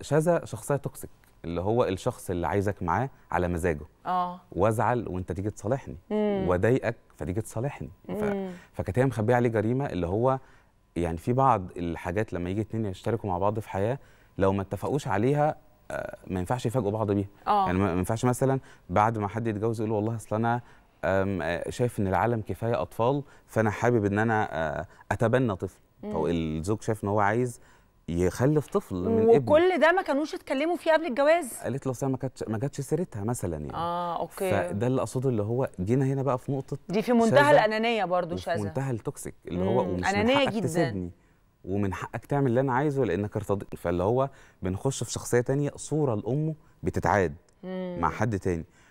شذا شخصيه توكسيك اللي هو الشخص اللي عايزك معاه على مزاجه اه وازعل وانت تيجي تصالحني واضايقك فتيجي تصالحني ف... فكانت هي مخبيه عليه جريمه اللي هو يعني في بعض الحاجات لما يجي اتنين يشتركوا مع بعض في حياه لو ما اتفقوش عليها آه، ما ينفعش يفاجئوا بعض بيها آه. يعني ما ينفعش مثلا بعد ما حد يتجوز يقول والله اصل انا آه، شايف ان العالم كفايه اطفال فانا حابب ان انا اتبنى طفل او الزوج شايف ان هو عايز يخلف طفل من ابنه وكل ده ما كانوش اتكلموا فيه قبل الجواز قالت له اصل ما كانتش ما جاتش سيرتها مثلا يعني اه اوكي فده اللي اقصده اللي هو جينا هنا بقى في نقطه دي في منتهى الانانيه برضو شاذه منتهى التوكسيك اللي هو ومش انانيه من حقك جدا تسيبني ومن حقك تعمل اللي انا عايزه لانك ارتضيت فاللي هو بنخش في شخصيه تانية صوره لامه بتتعاد مع حد تاني